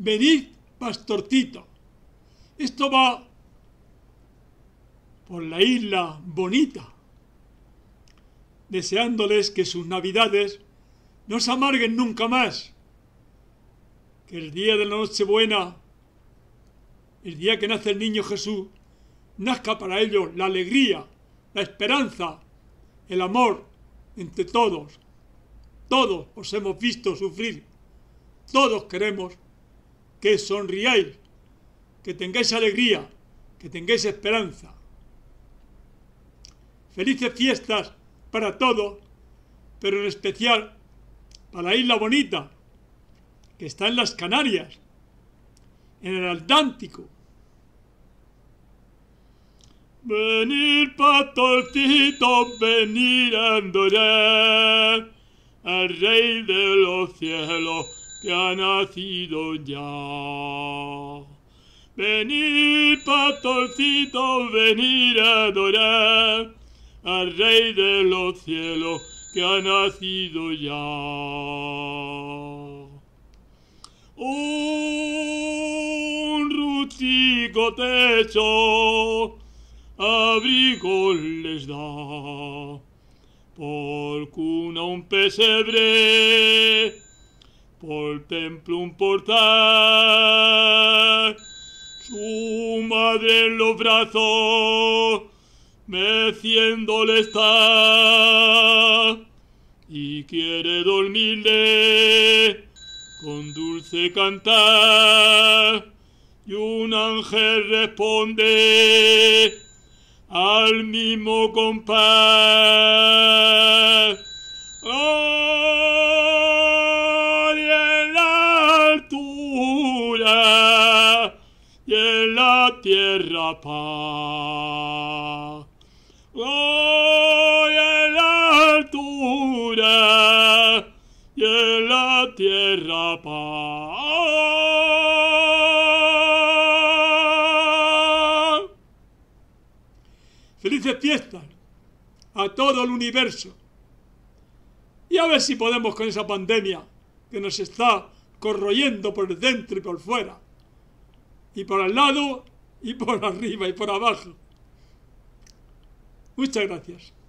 venid, pastorcito. Esto va por la isla bonita, deseándoles que sus navidades no se amarguen nunca más, que el día de la Nochebuena, el día que nace el niño Jesús, nazca para ellos la alegría, la esperanza, el amor entre todos. Todos os hemos visto sufrir, todos queremos que sonriáis, que tengáis alegría, que tengáis esperanza. Felices fiestas para todos, pero en especial para la isla bonita, que está en las Canarias, en el Atlántico. Venir pastorcito, venir a al Rey de los cielos que ha nacido ya. Venir, pastorcito, venir a adorar al Rey de los cielos que ha nacido ya. Un rústico techo abrigo les da, por cuna un pesebre por templo un portal. Su madre en los brazos, le está, y quiere dormirle con dulce cantar. Y un ángel responde al mismo compás. ¡Ah! y en la tierra paz. Hoy en la altura y en la tierra paz. Felices fiestas a todo el universo. Y a ver si podemos con esa pandemia que nos está corroyendo por dentro y por fuera, y por al lado, y por arriba y por abajo. Muchas gracias.